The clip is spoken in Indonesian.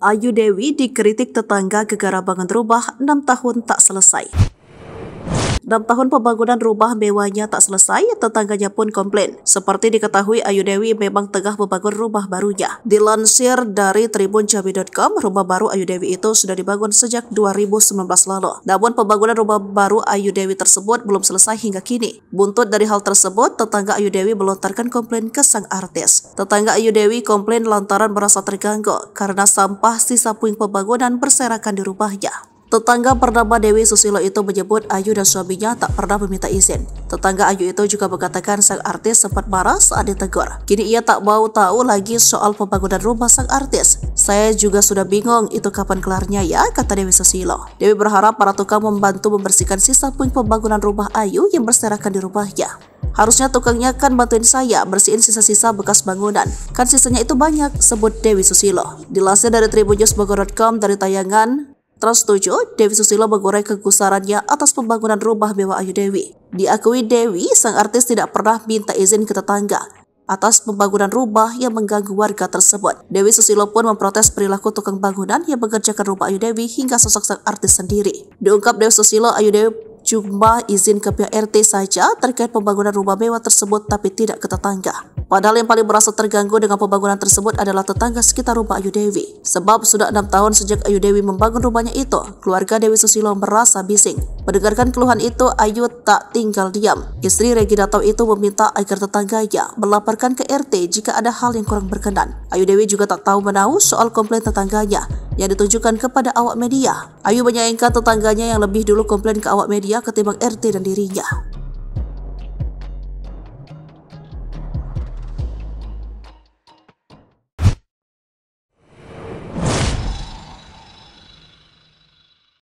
Ayu Dewi dikritik tetangga gegara bangun rumah 6 tahun tak selesai. Dalam tahun pembangunan rumah mewahnya tak selesai, tetangganya pun komplain. Seperti diketahui, Ayu Dewi memang tengah membangun rumah barunya. Dilansir dari tribunjambi.com, rumah baru Ayu Dewi itu sudah dibangun sejak 2019 lalu. Namun pembangunan rumah baru Ayu Dewi tersebut belum selesai hingga kini. Buntut dari hal tersebut, tetangga Ayu Dewi melontarkan komplain ke sang artis. Tetangga Ayu Dewi komplain lantaran merasa terganggu karena sampah sisa puing pembangunan berserakan di rumahnya. Tetangga bernama Dewi Susilo itu menyebut Ayu dan suaminya tak pernah meminta izin. Tetangga Ayu itu juga mengatakan sang artis sempat marah saat ditegur. Kini ia tak mau tahu lagi soal pembangunan rumah sang artis. Saya juga sudah bingung itu kapan kelarnya ya, kata Dewi Susilo. Dewi berharap para tukang membantu membersihkan sisa puing pembangunan rumah Ayu yang berserakan di rumahnya. Harusnya tukangnya kan bantuin saya bersihin sisa-sisa bekas bangunan. Kan sisanya itu banyak, sebut Dewi Susilo. Dilansir dari tribunnews.com dari tayangan Trans 7, Dewi Susilo menggoreng kegusarannya atas pembangunan rumah mewah Ayu Dewi. Diakui Dewi, sang artis tidak pernah minta izin ke tetangga atas pembangunan rumah yang mengganggu warga tersebut. Dewi Susilo pun memprotes perilaku tukang bangunan yang mengerjakan rumah Ayu Dewi hingga sosok sang artis sendiri. Diungkap Dewi Susilo, Ayu Dewi cuma izin ke pihak RT saja terkait pembangunan rumah mewah tersebut tapi tidak ke tetangga. Padahal yang paling merasa terganggu dengan pembangunan tersebut adalah tetangga sekitar rumah Ayu Dewi. Sebab sudah enam tahun sejak Ayu Dewi membangun rumahnya itu, keluarga Dewi Susilo merasa bising. Mendengarkan keluhan itu, Ayu tak tinggal diam. Istri Regi Tau itu meminta agar tetangganya melaporkan ke RT jika ada hal yang kurang berkenan. Ayu Dewi juga tak tahu menahu soal komplain tetangganya yang ditunjukkan kepada awak media. Ayu menyayangkan tetangganya yang lebih dulu komplain ke awak media ketimbang RT dan dirinya.